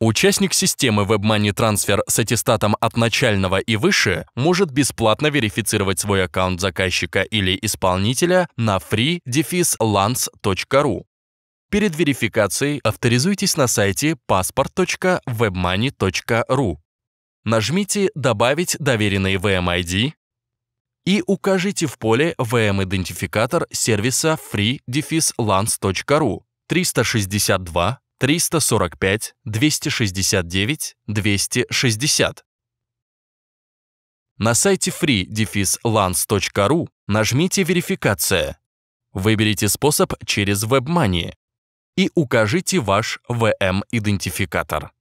Участник системы WebMoney Transfer с аттестатом от начального и выше может бесплатно верифицировать свой аккаунт заказчика или исполнителя на free-lance.ru. Перед верификацией авторизуйтесь на сайте passport.webmoney.ru. Нажмите «Добавить доверенный VMID» и укажите в поле VM-идентификатор сервиса free-lance.ru 362 345, 269, 260. На сайте free-lans.ru нажмите «Верификация». Выберите способ через WebMoney и укажите ваш VM-идентификатор.